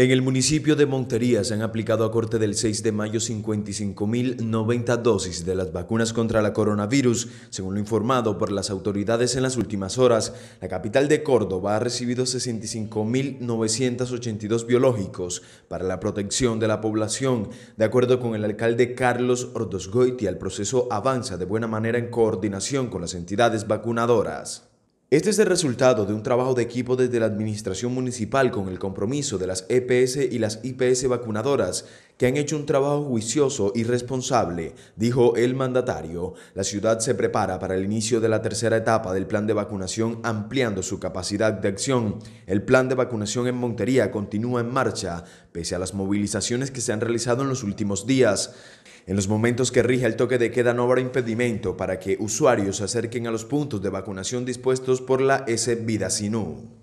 En el municipio de Montería se han aplicado a corte del 6 de mayo 55.090 dosis de las vacunas contra la coronavirus, según lo informado por las autoridades en las últimas horas. La capital de Córdoba ha recibido 65.982 biológicos para la protección de la población. De acuerdo con el alcalde Carlos Ordosgoiti, el proceso avanza de buena manera en coordinación con las entidades vacunadoras. Este es el resultado de un trabajo de equipo desde la Administración Municipal con el compromiso de las EPS y las IPS vacunadoras que han hecho un trabajo juicioso y responsable, dijo el mandatario. La ciudad se prepara para el inicio de la tercera etapa del plan de vacunación ampliando su capacidad de acción. El plan de vacunación en Montería continúa en marcha, pese a las movilizaciones que se han realizado en los últimos días. En los momentos que rige el toque de queda no habrá impedimento para que usuarios se acerquen a los puntos de vacunación dispuestos por la S. Vida Sinú.